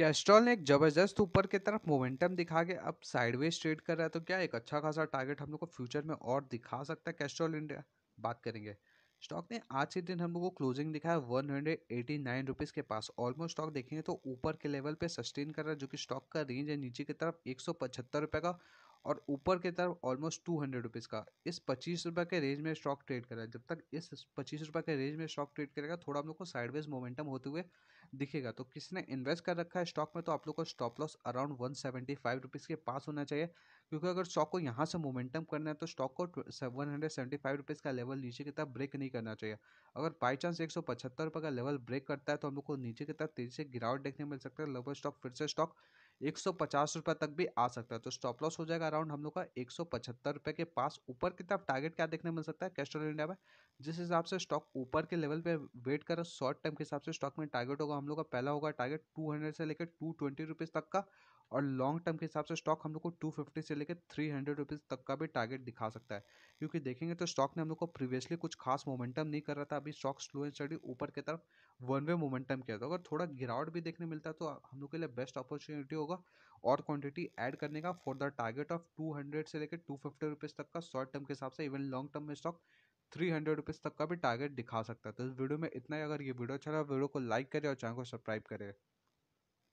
Castrol ने एक ज़बरदस्त ऊपर की तरफ मोमेंटम दिखा के अब साइडवेज ट्रेड कर रहा है तो क्या एक अच्छा खासा टारगेट हम लोग को फ्यूचर में और दिखा सकता है कैस्ट्रॉल इंडिया बात करेंगे स्टॉक ने आज के दिन हम लोग को क्लोजिंग दिखाया one hundred eighty nine rupees के पास ऑलमोस्ट स्टॉक देखेंगे तो ऊपर के लेवल पे सस्टेन कर रहा है जो कि स्टॉक का रेंज है नीचे की तरफ एक सौ पचहत्तर रुपये का और ऊपर की तरफ ऑलमोस्ट टू हंड्रेड रुपीज़ का इस पच्चीस रुपये के रेंज में स्टॉक ट्रेड कर रहा है जब तक इस पच्चीस रुपये के रेंज में स्टॉक ट्रेड करेगा थोड़ा हम लोग को साइडवेज मोमेंटम होते हुए दिखेगा तो किसने इन्वेस्ट कर रखा है स्टॉक में तो आप लोग का stop loss around one seventy five rupees के पास होना चाहिए क्योंकि अगर स्टॉक को यहाँ से मोमेंटम करना है तो स्टॉक को one hundred seventy five rupees का लेवल नीचे की तरफ ब्रेक नहीं करना चाहिए अगर बाई चांस एक सौ पचहत्तर रुपये का लेवल ब्रेक करता है तो हम लोग को नीचे की तरफ तेजी से गिरावट देखने मिल सकता है लगभग स्टॉक फिर से स्टॉक एक सौ पचास रुपये तक भी आ सकता है तो स्टॉप लॉस हो जाएगा अराउंड हम लोग का एक सौ पचहत्तर रुपये के पास ऊपर की तरफ टारगेट क्या देखने मिल सकता है कैस्ट्रोल इंडिया में जिस हिसाब से स्टॉक ऊपर के लेवल पे वेट कर शॉर्ट टर्म के हिसाब से स्टॉक में टारगेट होगा हम लोग का पहला होगा टारगेट टू हंड्रेड से लेकर टू ट्वेंटी रुपीज़ तक का और लॉन्ग टर्म के हिसाब से स्टॉक हम लोग को टू फिफ्टी से लेकर थ्री हंड्रेड रुपीज़ तक का भी टारगेट दिखा सकता है क्योंकि देखेंगे तो स्टॉक ने हम लोग को प्रीवियसली कुछ खास मोमेंटम नहीं कर रहा था अभी स्टॉक स्लो एंड स्टडी ऊपर की तरफ वन वे मोमेंटम किया था अगर थोड़ा गिरावट भी देखने मिलता है तो हम लोग के लिए बेस्ट अपॉर्चुनिटी होगा और क्वान्टिटी एड करने का for the target of two से लेकर टू फिफ्टी तक का शॉर्ट टर्म के हिसाब से इवन लॉन्ग टर्म में स्टॉक थ्री हंड्रेड रुपीज़ तक का भी टारगेट दिखा सकता है तो इस वीडियो में इतना ही अगर ये वीडियो अच्छा लगा वीडियो को लाइक करें और चैनल को सब्सक्राइब करें